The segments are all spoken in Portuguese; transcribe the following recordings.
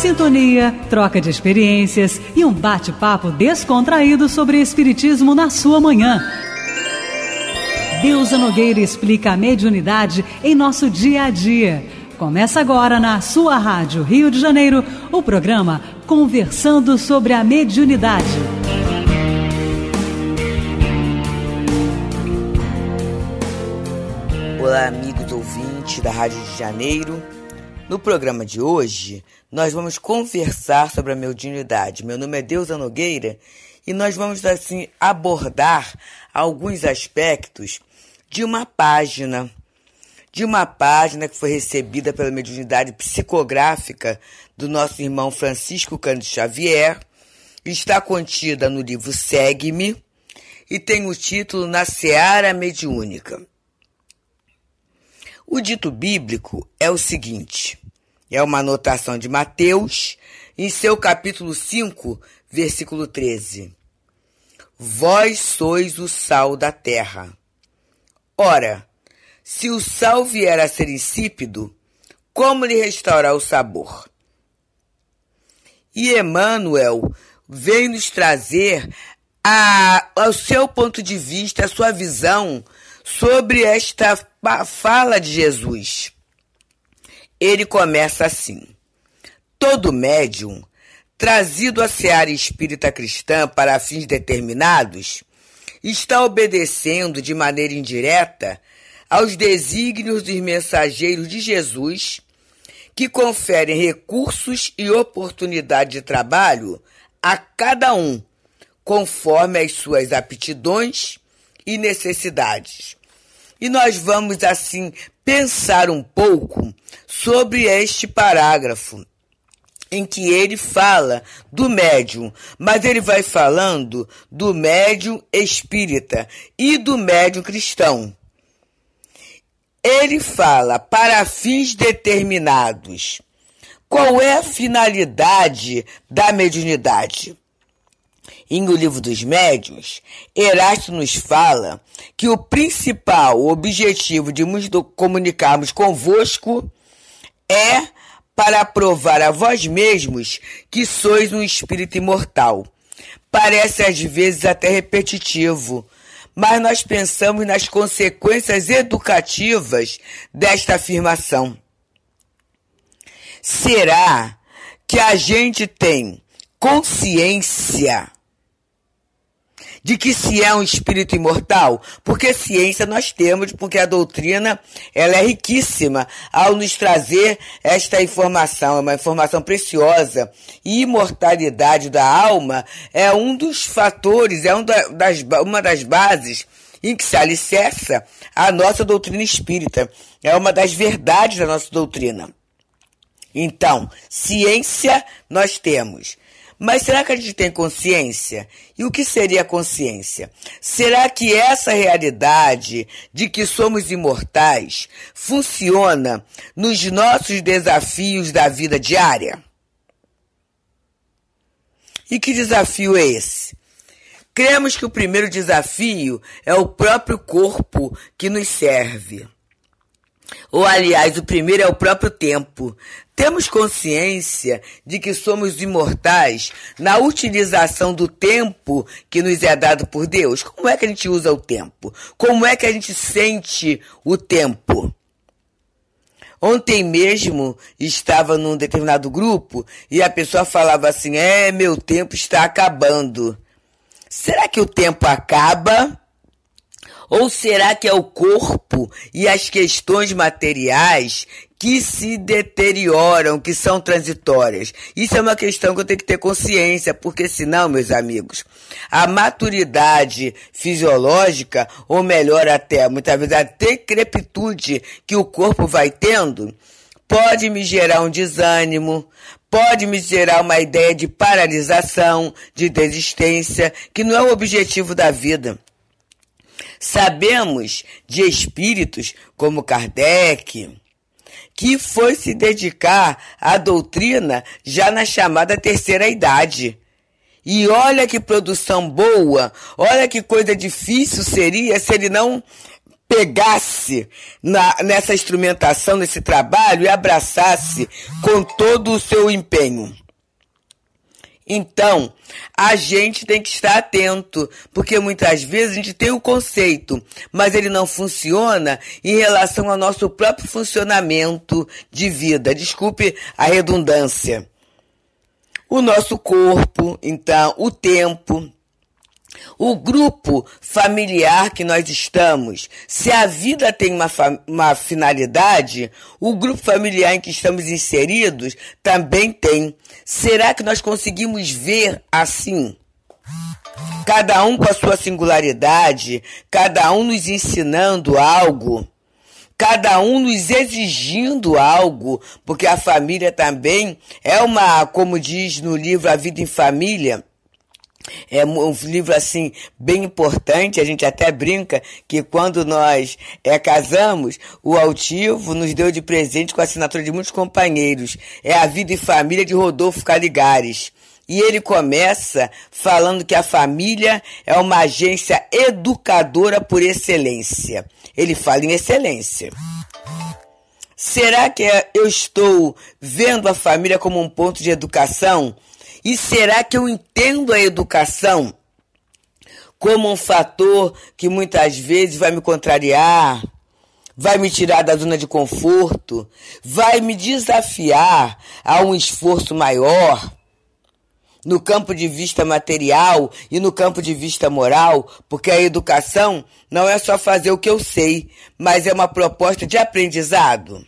Sintonia, troca de experiências e um bate-papo descontraído sobre Espiritismo na sua manhã. Deusa Nogueira explica a mediunidade em nosso dia a dia. Começa agora na sua Rádio Rio de Janeiro o programa Conversando sobre a Mediunidade. Olá, amigos ouvintes da Rádio de Janeiro. No programa de hoje, nós vamos conversar sobre a mediunidade. Meu nome é Deusa Nogueira e nós vamos assim abordar alguns aspectos de uma página, de uma página que foi recebida pela mediunidade psicográfica do nosso irmão Francisco Cândido Xavier, está contida no livro Segue-me e tem o título Na Seara Mediúnica. O dito bíblico é o seguinte: é uma anotação de Mateus, em seu capítulo 5, versículo 13. Vós sois o sal da terra. Ora, se o sal vier a ser insípido, como lhe restaurar o sabor? E Emmanuel vem nos trazer a, ao seu ponto de vista, a sua visão sobre esta fala de Jesus. Ele começa assim: Todo médium trazido à seara espírita cristã para fins determinados está obedecendo de maneira indireta aos desígnios dos mensageiros de Jesus que conferem recursos e oportunidade de trabalho a cada um, conforme as suas aptidões e necessidades. E nós vamos assim pensar um pouco sobre este parágrafo em que ele fala do médium, mas ele vai falando do médium espírita e do médium cristão. Ele fala para fins determinados. Qual é a finalidade da mediunidade? Em O Livro dos Médios, Erasto nos fala que o principal objetivo de nos comunicarmos convosco é para provar a vós mesmos que sois um espírito imortal. Parece às vezes até repetitivo, mas nós pensamos nas consequências educativas desta afirmação. Será que a gente tem consciência de que se é um espírito imortal? Porque ciência nós temos, porque a doutrina ela é riquíssima ao nos trazer esta informação, é uma informação preciosa. E imortalidade da alma é um dos fatores, é um das, uma das bases em que se alicerça a nossa doutrina espírita. É uma das verdades da nossa doutrina. Então, ciência nós temos, mas será que a gente tem consciência? E o que seria consciência? Será que essa realidade de que somos imortais funciona nos nossos desafios da vida diária? E que desafio é esse? Cremos que o primeiro desafio é o próprio corpo que nos serve. Ou, aliás, o primeiro é o próprio tempo. Temos consciência de que somos imortais na utilização do tempo que nos é dado por Deus? Como é que a gente usa o tempo? Como é que a gente sente o tempo? Ontem mesmo estava num determinado grupo e a pessoa falava assim: É, meu tempo está acabando. Será que o tempo acaba? Ou será que é o corpo e as questões materiais que se deterioram, que são transitórias? Isso é uma questão que eu tenho que ter consciência, porque senão, meus amigos, a maturidade fisiológica, ou melhor até, muitas vezes a decrepitude que o corpo vai tendo, pode me gerar um desânimo, pode me gerar uma ideia de paralisação, de desistência, que não é o objetivo da vida. Sabemos de espíritos como Kardec, que foi se dedicar à doutrina já na chamada terceira idade. E olha que produção boa, olha que coisa difícil seria se ele não pegasse na, nessa instrumentação, nesse trabalho e abraçasse com todo o seu empenho. Então, a gente tem que estar atento, porque muitas vezes a gente tem o conceito, mas ele não funciona em relação ao nosso próprio funcionamento de vida. Desculpe a redundância. O nosso corpo, então, o tempo, o grupo familiar que nós estamos. Se a vida tem uma, uma finalidade, o grupo familiar em que estamos inseridos também tem. Será que nós conseguimos ver assim? Cada um com a sua singularidade, cada um nos ensinando algo, cada um nos exigindo algo, porque a família também é uma, como diz no livro A Vida em Família, é um livro assim bem importante, a gente até brinca que quando nós é, casamos, o Altivo nos deu de presente com a assinatura de muitos companheiros. É A Vida e Família de Rodolfo Caligares. E ele começa falando que a família é uma agência educadora por excelência. Ele fala em excelência. Será que é, eu estou vendo a família como um ponto de educação? E será que eu entendo a educação como um fator que muitas vezes vai me contrariar, vai me tirar da zona de conforto, vai me desafiar a um esforço maior? No campo de vista material e no campo de vista moral, porque a educação não é só fazer o que eu sei, mas é uma proposta de aprendizado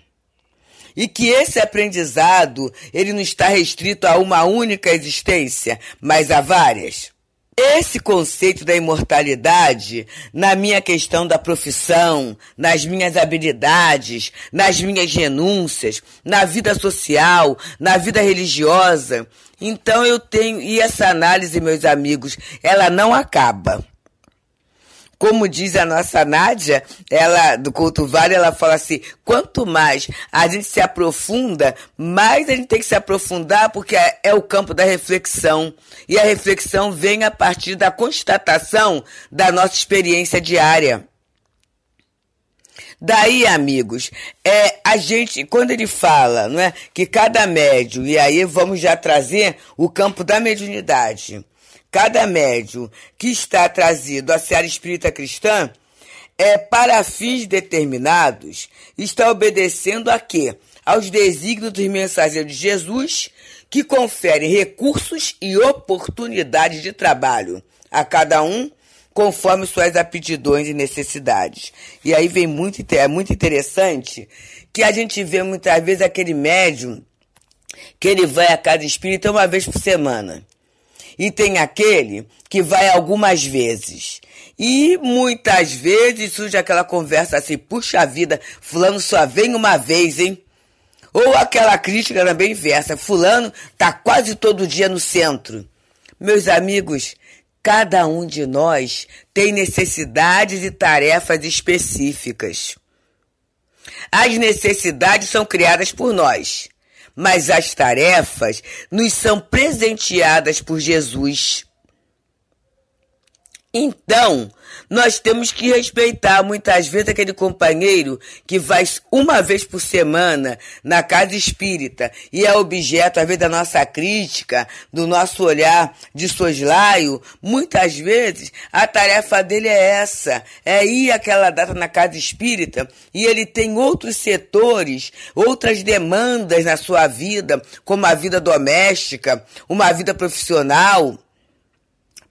e que esse aprendizado ele não está restrito a uma única existência, mas a várias. Esse conceito da imortalidade, na minha questão da profissão, nas minhas habilidades, nas minhas renúncias, na vida social, na vida religiosa. Então eu tenho, e essa análise, meus amigos, ela não acaba como diz a nossa Nádia, ela, do Couto Vale, ela fala assim: quanto mais a gente se aprofunda, mais a gente tem que se aprofundar, porque é, é o campo da reflexão. E a reflexão vem a partir da constatação da nossa experiência diária. Daí, amigos, é, a gente, quando ele fala né, que cada médium, e aí vamos já trazer o campo da mediunidade, cada médium que está trazido à seara espírita cristã é para fins determinados, está obedecendo a quê? Aos desígnios dos mensageiros de Jesus, que conferem recursos e oportunidades de trabalho a cada um conforme suas aptidões e necessidades. E aí vem muito é muito interessante que a gente vê muitas vezes aquele médium que ele vai à casa espírita uma vez por semana e tem aquele que vai algumas vezes. E muitas vezes surge aquela conversa assim, puxa vida, fulano só vem uma vez, hein? Ou aquela crítica também inversa, fulano tá quase todo dia no centro. Meus amigos, cada um de nós tem necessidades e tarefas específicas. As necessidades são criadas por nós mas as tarefas nos são presenteadas por Jesus. Então, nós temos que respeitar muitas vezes aquele companheiro que vai uma vez por semana na casa espírita e é objeto, às vezes, da nossa crítica, do nosso olhar de soslaio. Muitas vezes a tarefa dele é essa: é ir aquela data na casa espírita e ele tem outros setores, outras demandas na sua vida, como a vida doméstica, uma vida profissional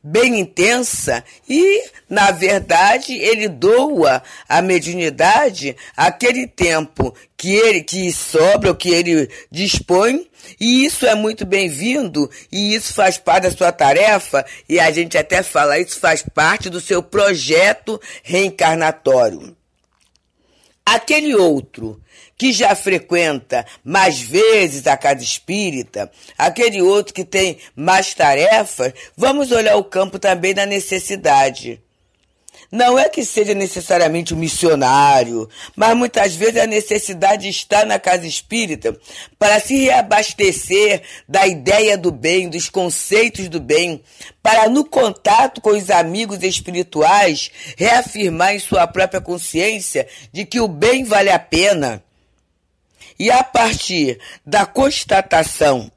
bem intensa e, na verdade, ele doa a mediunidade aquele tempo que ele que sobra, o que ele dispõe, e isso é muito bem-vindo e isso faz parte da sua tarefa e a gente até fala isso faz parte do seu projeto reencarnatório. Aquele outro que já frequenta mais vezes a casa espírita, aquele outro que tem mais tarefas, vamos olhar o campo também da necessidade. Não é que seja necessariamente um missionário, mas muitas vezes a necessidade está na casa espírita para se reabastecer da ideia do bem, dos conceitos do bem, para no contato com os amigos espirituais reafirmar em sua própria consciência de que o bem vale a pena. E a partir da constatação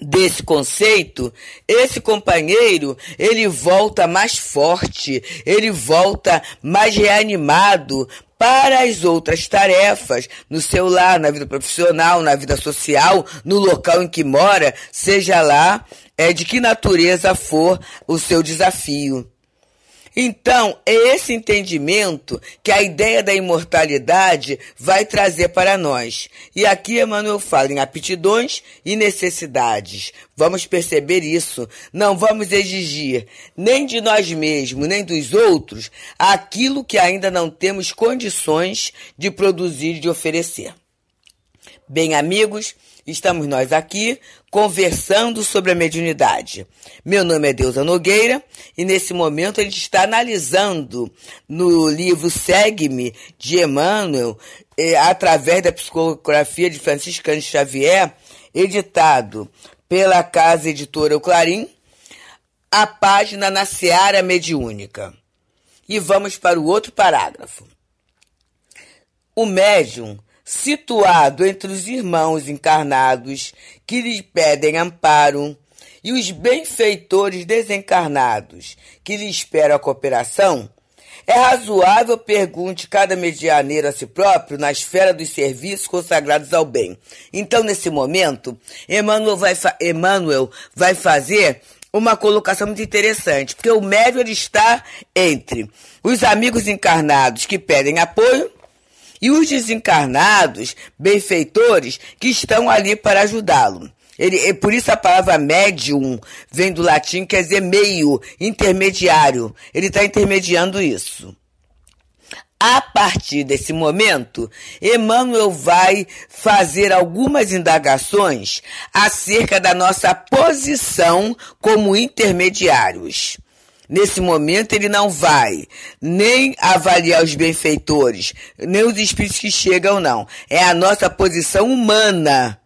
desse conceito, esse companheiro, ele volta mais forte, ele volta mais reanimado para as outras tarefas, no seu lar, na vida profissional, na vida social, no local em que mora, seja lá é de que natureza for o seu desafio. Então, é esse entendimento que a ideia da imortalidade vai trazer para nós. E aqui Emmanuel fala em aptidões e necessidades. Vamos perceber isso. Não vamos exigir nem de nós mesmos, nem dos outros, aquilo que ainda não temos condições de produzir e de oferecer. Bem, amigos, Estamos nós aqui conversando sobre a mediunidade. Meu nome é Deusa Nogueira e nesse momento a gente está analisando no livro Segue-me de Emmanuel, é, através da psicografia de Franciscano Xavier, editado pela Casa Editora Clarim, a página na Seara Mediúnica. E vamos para o outro parágrafo. O médium situado entre os irmãos encarnados que lhe pedem amparo e os benfeitores desencarnados que lhe esperam a cooperação, é razoável pergunte cada medianeiro a si próprio na esfera dos serviços consagrados ao bem. Então, nesse momento, Emmanuel vai, Emmanuel vai fazer uma colocação muito interessante, porque o médio ele está entre os amigos encarnados que pedem apoio e os desencarnados, benfeitores, que estão ali para ajudá-lo. Ele, é por isso a palavra médium vem do latim, quer dizer meio, intermediário. Ele está intermediando isso. A partir desse momento, Emmanuel vai fazer algumas indagações acerca da nossa posição como intermediários. Nesse momento, ele não vai nem avaliar os benfeitores, nem os espíritos que chegam, não. É a nossa posição humana,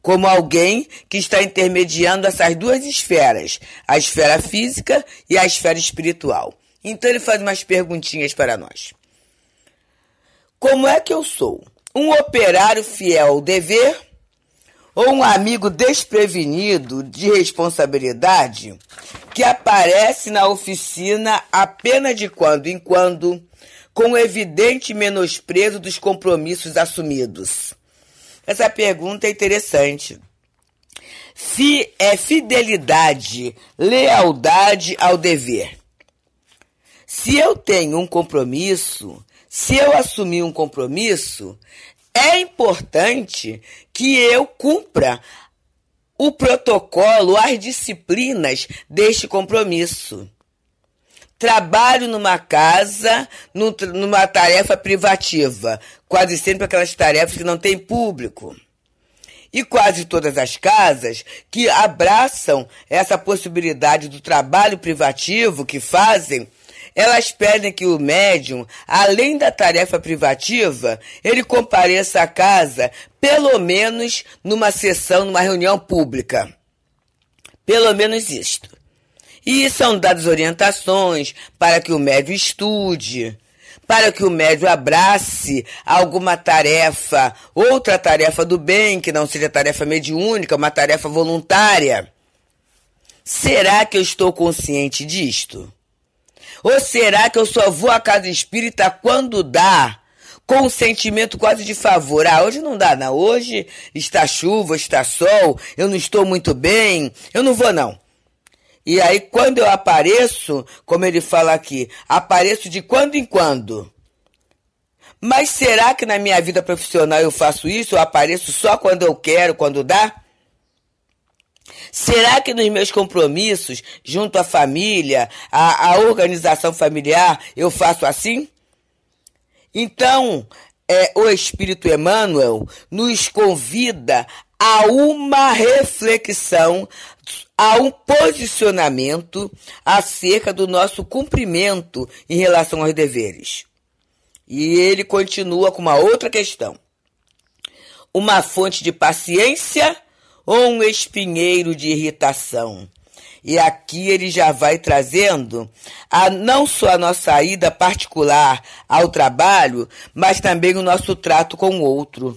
como alguém que está intermediando essas duas esferas, a esfera física e a esfera espiritual. Então, ele faz umas perguntinhas para nós. Como é que eu sou? Um operário fiel ao dever ou um amigo desprevenido de responsabilidade que aparece na oficina apenas de quando em quando, com evidente menosprezo dos compromissos assumidos? Essa pergunta é interessante. Se é fidelidade, lealdade ao dever. Se eu tenho um compromisso, se eu assumi um compromisso, é importante que eu cumpra o protocolo, as disciplinas deste compromisso. Trabalho numa casa, numa tarefa privativa, quase sempre aquelas tarefas que não tem público. E quase todas as casas que abraçam essa possibilidade do trabalho privativo que fazem elas pedem que o médium, além da tarefa privativa, ele compareça à casa, pelo menos numa sessão, numa reunião pública. Pelo menos isto. E são dadas orientações para que o médium estude, para que o médium abrace alguma tarefa, outra tarefa do bem, que não seja tarefa mediúnica, uma tarefa voluntária. Será que eu estou consciente disto? Ou será que eu só vou à casa espírita quando dá? Com um sentimento quase de favor. Ah, hoje não dá, não. Hoje está chuva, está sol, eu não estou muito bem, eu não vou, não. E aí, quando eu apareço, como ele fala aqui, apareço de quando em quando. Mas será que na minha vida profissional eu faço isso? Eu apareço só quando eu quero, quando dá? Será que nos meus compromissos, junto à família, à, à organização familiar, eu faço assim? Então, é, o Espírito Emmanuel nos convida a uma reflexão, a um posicionamento acerca do nosso cumprimento em relação aos deveres. E ele continua com uma outra questão. Uma fonte de paciência ou um espinheiro de irritação. E aqui ele já vai trazendo a, não só a nossa ida particular ao trabalho, mas também o nosso trato com o outro.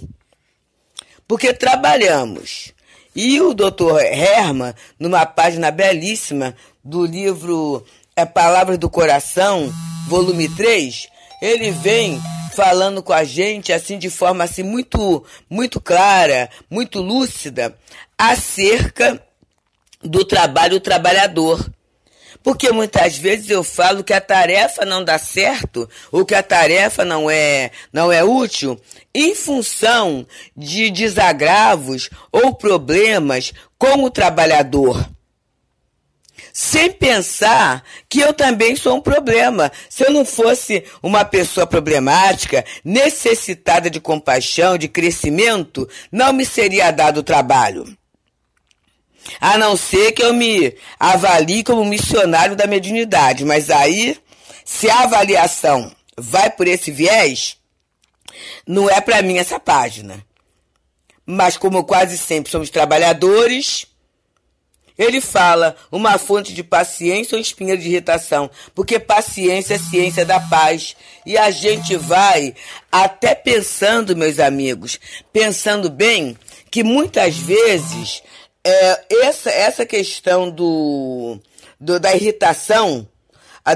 Porque trabalhamos. E o doutor Herman, numa página belíssima do livro é Palavras do Coração, volume 3, ele vem falando com a gente assim de forma assim muito muito clara, muito lúcida acerca do trabalho trabalhador. Porque muitas vezes eu falo que a tarefa não dá certo, ou que a tarefa não é, não é útil, em função de desagravos ou problemas com o trabalhador sem pensar que eu também sou um problema. Se eu não fosse uma pessoa problemática, necessitada de compaixão, de crescimento, não me seria dado o trabalho. A não ser que eu me avalie como missionário da mediunidade, mas aí, se a avaliação vai por esse viés, não é para mim essa página. Mas como quase sempre somos trabalhadores, ele fala, uma fonte de paciência ou espinha de irritação, porque paciência é ciência da paz. E a gente vai até pensando, meus amigos, pensando bem, que muitas vezes é, essa, essa questão do, do da irritação,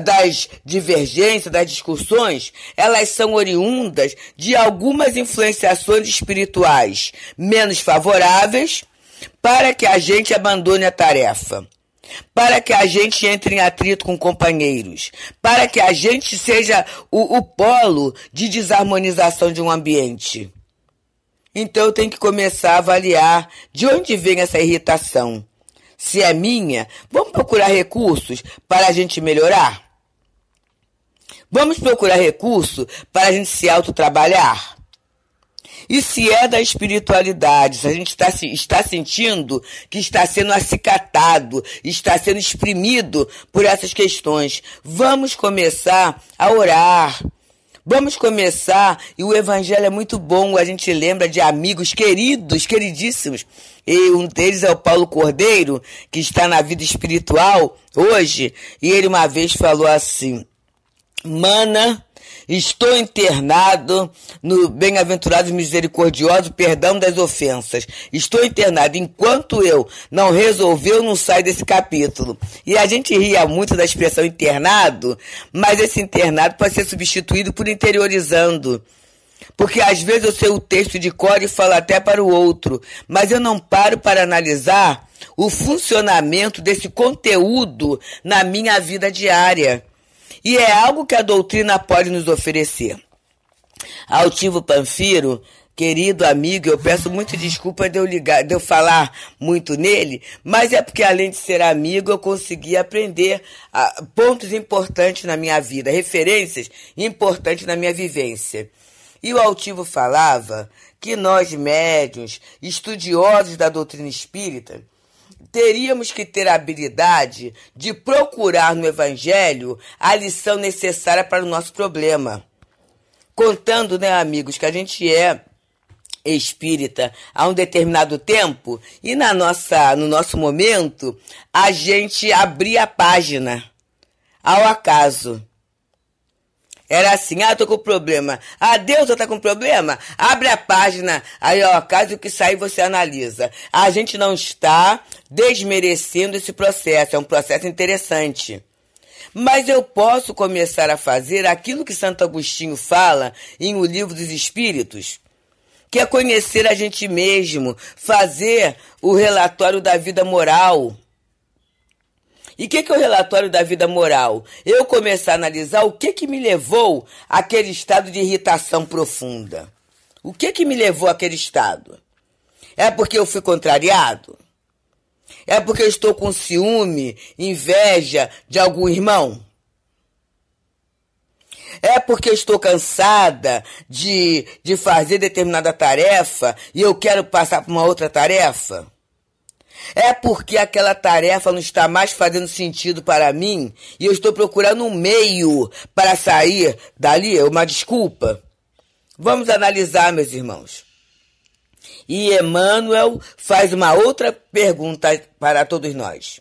das divergências, das discussões, elas são oriundas de algumas influenciações espirituais menos favoráveis para que a gente abandone a tarefa, para que a gente entre em atrito com companheiros, para que a gente seja o, o polo de desarmonização de um ambiente. Então eu tenho que começar a avaliar de onde vem essa irritação. Se é minha, vamos procurar recursos para a gente melhorar? Vamos procurar recurso para a gente se autotrabalhar? E se é da espiritualidade, se a gente está, está sentindo que está sendo acicatado, está sendo exprimido por essas questões, vamos começar a orar. Vamos começar, e o evangelho é muito bom, a gente lembra de amigos queridos, queridíssimos. E um deles é o Paulo Cordeiro, que está na vida espiritual hoje, e ele uma vez falou assim: "Mana, Estou internado no Bem-aventurado e Misericordioso Perdão das Ofensas. Estou internado. Enquanto eu não resolver, eu não saio desse capítulo. E a gente ria muito da expressão internado, mas esse internado pode ser substituído por interiorizando. Porque às vezes eu sei o texto de cor e falo até para o outro, mas eu não paro para analisar o funcionamento desse conteúdo na minha vida diária. E é algo que a doutrina pode nos oferecer. Altivo Panfiro, querido amigo, eu peço muito desculpa de eu ligar, de eu falar muito nele, mas é porque além de ser amigo, eu consegui aprender a, ah, pontos importantes na minha vida, referências importantes na minha vivência. E o Altivo falava que nós médiuns, estudiosos da doutrina espírita, teríamos que ter a habilidade de procurar no Evangelho a lição necessária para o nosso problema. Contando, né, amigos, que a gente é espírita há um determinado tempo e na nossa no nosso momento a gente abria a página ao acaso. Era assim, ah, tô com problema. Ah, Deus, eu tá com problema? Abre a página, aí acaso o que sair você analisa. A gente não está desmerecendo esse processo. É um processo interessante. Mas eu posso começar a fazer aquilo que Santo Agostinho fala em O Livro dos Espíritos, que é conhecer a gente mesmo, fazer o relatório da vida moral. E o que, que, é o relatório da vida moral? Eu começar a analisar o que, que me levou àquele estado de irritação profunda. O que, que me levou àquele estado? É porque eu fui contrariado? É porque estou com ciúme, inveja de algum irmão? É porque estou cansada de, de fazer determinada tarefa e eu quero passar para uma outra tarefa? É porque aquela tarefa não está mais fazendo sentido para mim e eu estou procurando um meio para sair dali, é uma desculpa? Vamos analisar, meus irmãos. E Emmanuel faz uma outra pergunta para todos nós: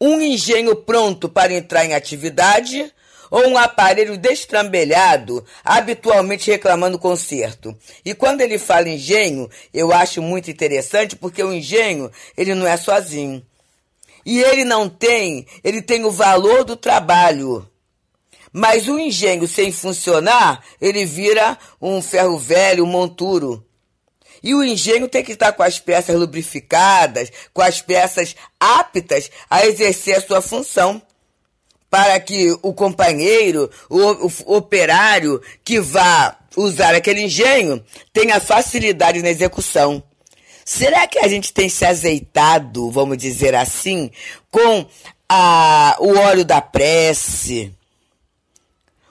um engenho pronto para entrar em atividade ou um aparelho destrambelhado, habitualmente reclamando conserto. E quando ele fala engenho, eu acho muito interessante porque o engenho, ele não é sozinho. E ele não tem, ele tem o valor do trabalho. Mas o engenho sem funcionar, ele vira um ferro velho, um monturo. E o engenho tem que estar com as peças lubrificadas, com as peças aptas a exercer a sua função, para que o companheiro, o, o operário que vá usar aquele engenho tenha facilidade na execução. Será que a gente tem se azeitado, vamos dizer assim, com a, o óleo da prece,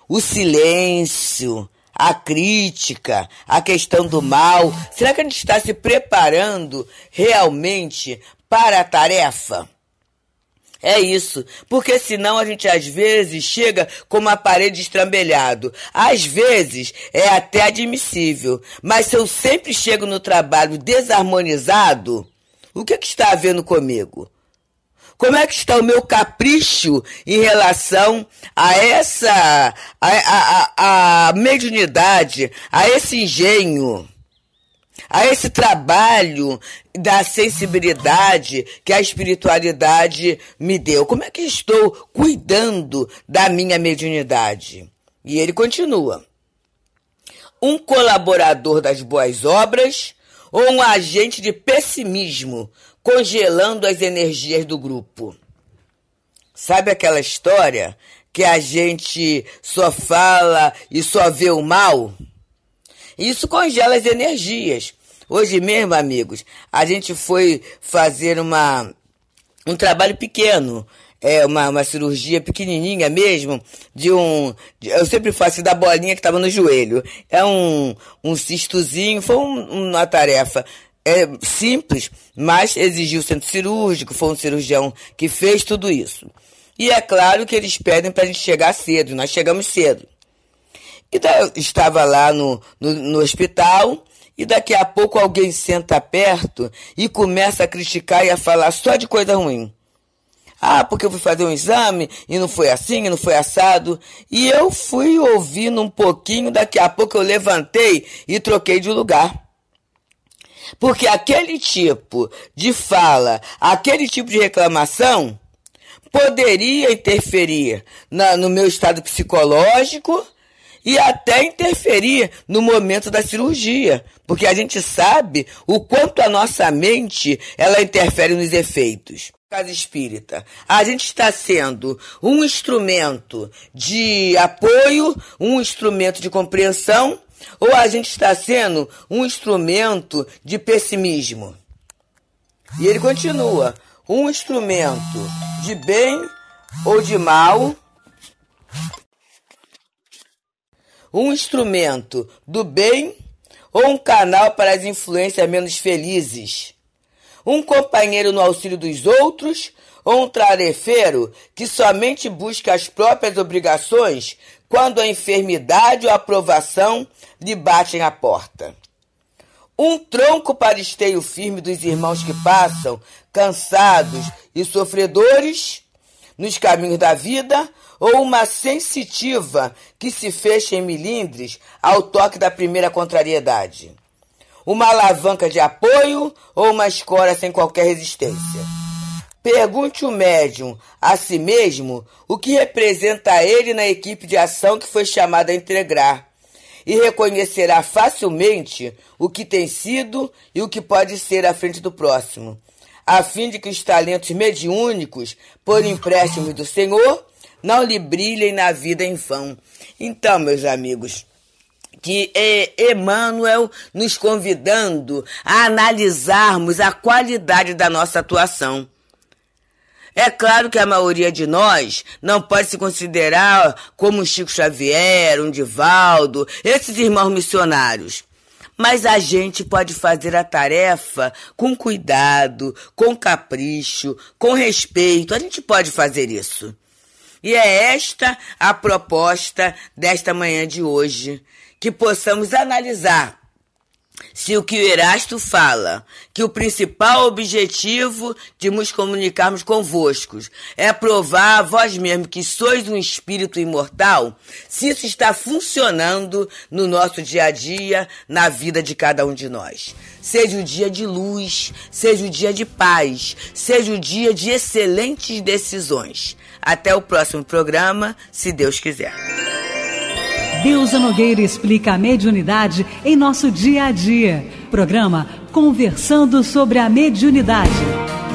o silêncio, a crítica, a questão do mal? Será que a gente está se preparando realmente para a tarefa? É isso. Porque senão a gente às vezes chega com uma parede estrambelhado. Às vezes é até admissível. Mas se eu sempre chego no trabalho desarmonizado, o que, é que está havendo comigo? Como é que está o meu capricho em relação a essa, a, a, a mediunidade, a esse engenho? a esse trabalho da sensibilidade que a espiritualidade me deu. Como é que estou cuidando da minha mediunidade? E ele continua: um colaborador das boas obras ou um agente de pessimismo congelando as energias do grupo. Sabe aquela história que a gente só fala e só vê o mal? Isso congela as energias. Hoje mesmo, amigos, a gente foi fazer uma, um trabalho pequeno, é, uma, uma cirurgia pequenininha mesmo, de um. De, eu sempre faço da bolinha que estava no joelho. É um, um cistozinho, foi um, uma tarefa é simples, mas exigiu centro cirúrgico, foi um cirurgião que fez tudo isso. E é claro que eles pedem para a gente chegar cedo, nós chegamos cedo. E da, estava lá no, no, no hospital, e daqui a pouco alguém senta perto e começa a criticar e a falar só de coisa ruim. Ah, porque eu fui fazer um exame e não foi assim, e não foi assado. E eu fui ouvindo um pouquinho, daqui a pouco eu levantei e troquei de lugar. Porque aquele tipo de fala, aquele tipo de reclamação poderia interferir na, no meu estado psicológico e até interferir no momento da cirurgia, porque a gente sabe o quanto a nossa mente ela interfere nos efeitos. Casa espírita, a gente está sendo um instrumento de apoio, um instrumento de compreensão ou a gente está sendo um instrumento de pessimismo? E ele continua: um instrumento de bem ou de mal? Um instrumento do bem ou um canal para as influências menos felizes? Um companheiro no auxílio dos outros ou um tarefeiro que somente busca as próprias obrigações quando a enfermidade ou a provação lhe batem à porta. Um tronco para esteio firme dos irmãos que passam, cansados e sofredores, nos caminhos da vida, ou uma sensitiva que se fecha em milindres ao toque da primeira contrariedade. Uma alavanca de apoio ou uma escora sem qualquer resistência. Pergunte o médium a si mesmo o que representa ele na equipe de ação que foi chamada a integrar e reconhecerá facilmente o que tem sido e o que pode ser à frente do próximo, a fim de que os talentos mediúnicos, por empréstimos do Senhor, não lhe brilhem na vida em vão. Então, meus amigos, que é Emmanuel nos convidando a analisarmos a qualidade da nossa atuação. É claro que a maioria de nós não pode se considerar como um Chico Xavier, um Divaldo, esses irmãos missionários. Mas a gente pode fazer a tarefa com cuidado, com capricho, com respeito. A gente pode fazer isso. E é esta a proposta desta manhã de hoje, que possamos analisar se o que o Erasto fala, que o principal objetivo de nos comunicarmos convosco é provar a vós mesmo que sois um espírito imortal, se isso está funcionando no nosso dia a dia, na vida de cada um de nós. Seja o dia de luz, seja o dia de paz, seja o dia de excelentes decisões. Até o próximo programa, se Deus quiser. Deusa Nogueira explica a mediunidade em nosso dia a dia. Programa Conversando sobre a Mediunidade.